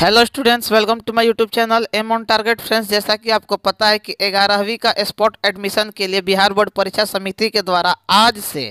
hello students welcome to my YouTube channel aim on target friends जैसा कि आपको पता है कि ग्यारहवीं का स्पॉट एडमिशन के लिए बिहार बोर्ड परीक्षा समिति के द्वारा आज से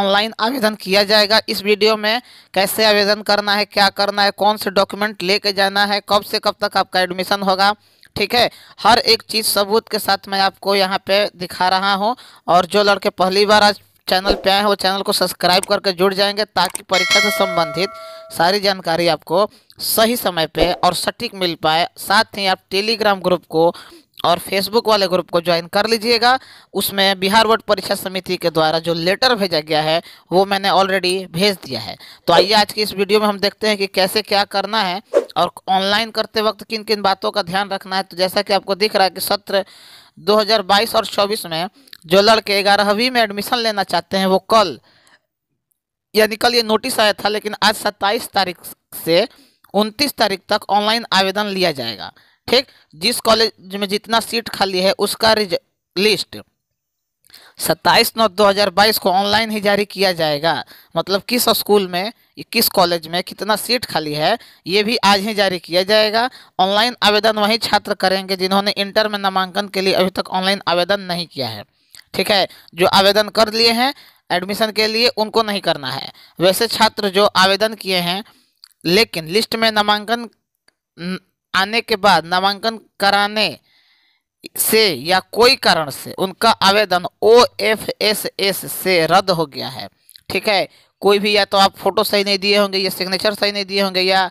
ऑनलाइन आवेदन किया जाएगा इस वीडियो में कैसे आवेदन करना है क्या करना है कौन से डॉक्यूमेंट लेके जाना है कब से कब तक आपका एडमिशन होगा ठीक है हर एक चीज़ सबूत के साथ मैं आपको यहाँ पे दिखा रहा हूँ और जो लड़के पहली बार आज चैनल पे आए हैं वो चैनल को सब्सक्राइब करके जुड़ जाएंगे ताकि परीक्षा से संबंधित सारी जानकारी आपको सही समय पे और सटीक मिल पाए साथ ही आप टेलीग्राम ग्रुप को और फेसबुक वाले ग्रुप को ज्वाइन कर लीजिएगा उसमें बिहार बोर्ड परीक्षा समिति के द्वारा जो लेटर भेजा गया है वो मैंने ऑलरेडी भेज दिया है तो आइए आज की इस वीडियो में हम देखते हैं कि कैसे क्या करना है और ऑनलाइन करते वक्त किन किन बातों का ध्यान रखना है तो जैसा कि आपको दिख रहा है कि सत्र 2022 और 24 में जो लड़के ग्यारहवीं में एडमिशन लेना चाहते हैं वो कल यानी कल ये नोटिस आया था लेकिन आज सत्ताईस तारीख से उनतीस तारीख तक ऑनलाइन आवेदन लिया जाएगा ठीक जिस कॉलेज में जितना सीट खाली है उसका लिस्ट सत्ताईस नौ दो हज़ार बाईस को ऑनलाइन ही जारी किया जाएगा मतलब किस स्कूल में किस कॉलेज में कितना सीट खाली है ये भी आज ही जारी किया जाएगा ऑनलाइन आवेदन वही छात्र करेंगे जिन्होंने इंटर में नामांकन के लिए अभी तक ऑनलाइन आवेदन नहीं किया है ठीक है जो आवेदन कर लिए हैं एडमिशन के लिए उनको नहीं करना है वैसे छात्र जो आवेदन किए हैं लेकिन लिस्ट में नामांकन आने के बाद नामांकन कराने से या कोई कारण से उनका आवेदन ओ एफ एस एस से रद्द हो गया है ठीक है कोई भी या तो आप फोटो सही नहीं दिए होंगे या सिग्नेचर सही नहीं दिए होंगे या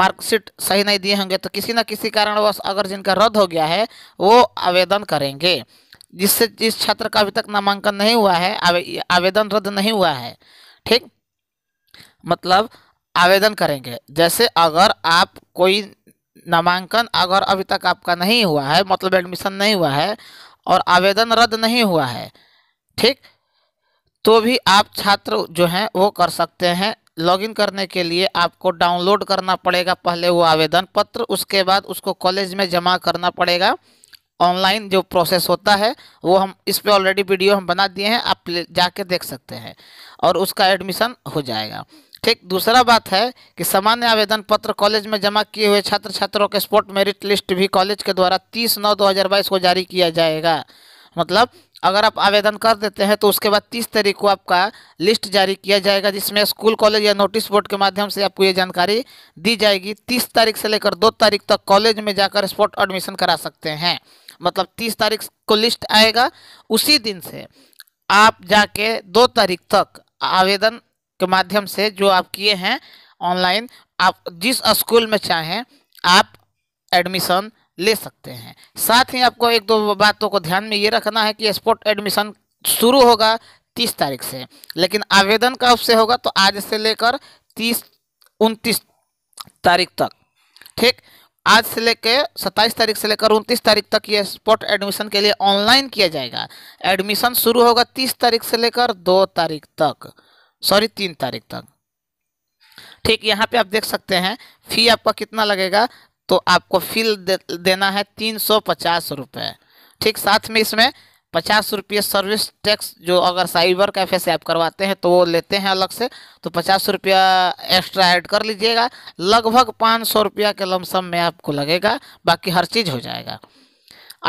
मार्कशीट सही नहीं दिए होंगे तो किसी ना किसी कारणवश अगर जिनका रद्द हो गया है वो आवेदन करेंगे जिससे जिस छात्र का अभी तक नामांकन नहीं हुआ है आवे, आवेदन रद्द नहीं हुआ है ठीक मतलब आवेदन करेंगे जैसे अगर आप कोई नामांकन अगर अभी तक आपका नहीं हुआ है मतलब एडमिशन नहीं हुआ है और आवेदन रद्द नहीं हुआ है ठीक तो भी आप छात्र जो हैं वो कर सकते हैं लॉगिन करने के लिए आपको डाउनलोड करना पड़ेगा पहले वो आवेदन पत्र उसके बाद उसको कॉलेज में जमा करना पड़ेगा ऑनलाइन जो प्रोसेस होता है वो हम इस पर ऑलरेडी वीडियो हम बना दिए हैं आप जाके देख सकते हैं और उसका एडमिशन हो जाएगा ठीक दूसरा बात है कि सामान्य आवेदन पत्र कॉलेज में जमा किए हुए छात्र छात्रों के स्पोर्ट मेरिट लिस्ट भी कॉलेज के द्वारा 30 नौ 2022 को जारी किया जाएगा मतलब अगर आप आवेदन कर देते हैं तो उसके बाद तीस तारीख को आपका लिस्ट जारी किया जाएगा जिसमें स्कूल कॉलेज या नोटिस बोर्ड के माध्यम से आपको ये जानकारी दी जाएगी तीस तारीख से लेकर दो तारीख तक कॉलेज में जाकर स्पॉट एडमिशन करा सकते हैं मतलब तीस तारीख को लिस्ट आएगा उसी दिन से आप जाके दो तारीख तक आवेदन के माध्यम से जो आप किए हैं ऑनलाइन आप जिस स्कूल में चाहें आप एडमिशन ले सकते हैं साथ ही आपको एक दो बातों को ध्यान में ये रखना है कि स्पोर्ट एडमिशन शुरू होगा तीस तारीख से लेकिन आवेदन कब से होगा तो आज से लेकर तीस उनतीस तारीख तक ठीक आज से लेकर सत्ताईस तारीख से लेकर उनतीस तारीख तक ये स्पोर्ट एडमिशन के लिए ऑनलाइन किया जाएगा एडमिशन शुरू होगा तीस तारीख से लेकर दो तारीख तक सॉरी तीन तारीख तक ठीक यहाँ पे आप देख सकते हैं फी आपका कितना लगेगा तो आपको फील दे, देना है तीन सौ पचास रुपये ठीक साथ में इसमें पचास रुपये सर्विस टैक्स जो अगर साइबर कैफ़े से आप करवाते हैं तो वो लेते हैं अलग से तो पचास रुपया एक्स्ट्रा ऐड कर लीजिएगा लगभग पाँच सौ रुपया के लमसम में आपको लगेगा बाकी हर चीज़ हो जाएगा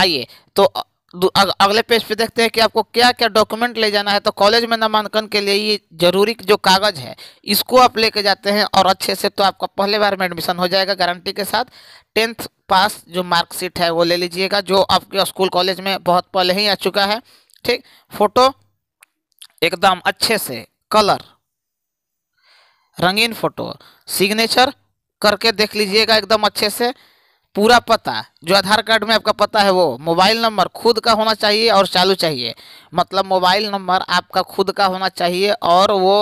आइए तो अगले पेज पे देखते हैं कि आपको क्या क्या डॉक्यूमेंट ले जाना है तो कॉलेज में नामांकन के लिए ये जरूरी जो कागज़ है इसको आप लेके जाते हैं और अच्छे से तो आपका पहले बार में एडमिशन हो जाएगा गारंटी के साथ टेंथ पास जो मार्कशीट है वो ले लीजिएगा जो आपके स्कूल कॉलेज में बहुत पहले ही आ चुका है ठीक फोटो एकदम अच्छे से कलर रंगीन फोटो सिग्नेचर करके देख लीजिएगा एकदम अच्छे से पूरा पता जो आधार कार्ड में आपका पता है वो मोबाइल नंबर खुद का होना चाहिए और चालू चाहिए मतलब मोबाइल नंबर आपका खुद का होना चाहिए और वो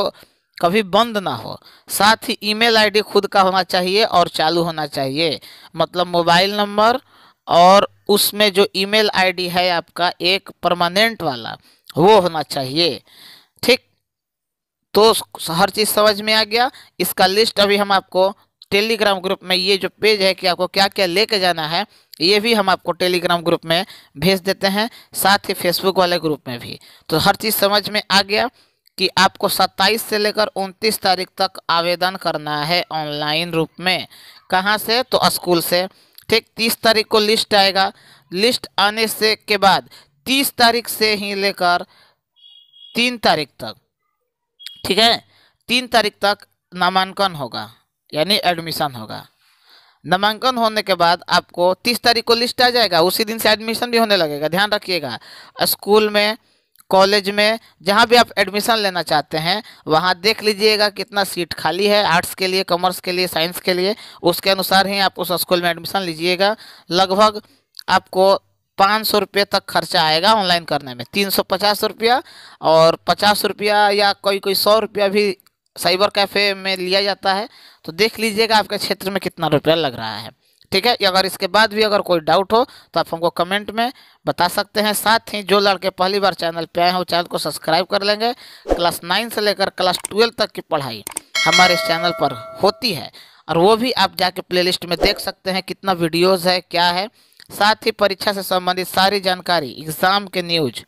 कभी बंद ना हो साथ ही ईमेल आईडी खुद का होना चाहिए और चालू होना चाहिए मतलब मोबाइल नंबर और उसमें जो ईमेल आईडी है आपका एक परमानेंट वाला वो होना चाहिए ठीक तो हर चीज़ समझ में आ गया इसका लिस्ट अभी हम आपको टेलीग्राम ग्रुप में ये जो पेज है कि आपको क्या क्या लेके जाना है ये भी हम आपको टेलीग्राम ग्रुप में भेज देते हैं साथ ही फेसबुक वाले ग्रुप में भी तो हर चीज़ समझ में आ गया कि आपको 27 से लेकर 29 तारीख तक आवेदन करना है ऑनलाइन रूप में कहाँ से तो स्कूल से ठीक 30 तारीख को लिस्ट आएगा लिस्ट आने से के बाद 30 तारीख से ही लेकर तीन तारीख तक ठीक है तीन तारीख तक नामांकन होगा यानी एडमिशन होगा नामांकन होने के बाद आपको तीस तारीख को लिस्ट आ जाएगा उसी दिन से एडमिशन भी होने लगेगा ध्यान रखिएगा स्कूल में कॉलेज में जहाँ भी आप एडमिशन लेना चाहते हैं वहाँ देख लीजिएगा कितना सीट खाली है आर्ट्स के लिए कॉमर्स के लिए साइंस के लिए उसके अनुसार ही आप उस स्कूल में एडमिशन लीजिएगा लगभग आपको पाँच सौ रुपये तक खर्चा आएगा ऑनलाइन करने में तीन सौ पचास रुपया और पचास रुपया या कोई कोई सौ रुपया भी साइबर कैफ़े में लिया जाता है तो देख लीजिएगा आपके क्षेत्र में कितना रुपया लग रहा है ठीक है अगर इसके बाद भी अगर कोई डाउट हो तो आप हमको कमेंट में बता सकते हैं साथ ही जो लड़के पहली बार चैनल पे आए हैं वो चैनल को सब्सक्राइब कर लेंगे क्लास नाइन से लेकर क्लास ट्वेल्व तक की पढ़ाई हमारे इस चैनल पर होती है और वो भी आप जाके प्लेलिस्ट में देख सकते हैं कितना वीडियोज़ है क्या है साथ ही परीक्षा से संबंधित सारी जानकारी एग्ज़ाम के न्यूज़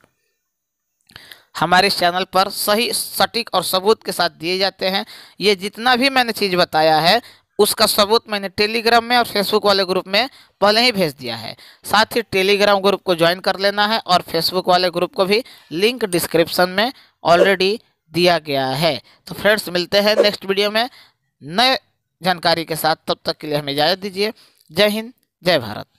हमारे चैनल पर सही सटीक और सबूत के साथ दिए जाते हैं ये जितना भी मैंने चीज़ बताया है उसका सबूत मैंने टेलीग्राम में और फेसबुक वाले ग्रुप में पहले ही भेज दिया है साथ ही टेलीग्राम ग्रुप को ज्वाइन कर लेना है और फेसबुक वाले ग्रुप को भी लिंक डिस्क्रिप्शन में ऑलरेडी दिया गया है तो फ्रेंड्स मिलते हैं नेक्स्ट वीडियो में नए जानकारी के साथ तब तक के लिए हमें इजाज़त दीजिए जय हिंद जय भारत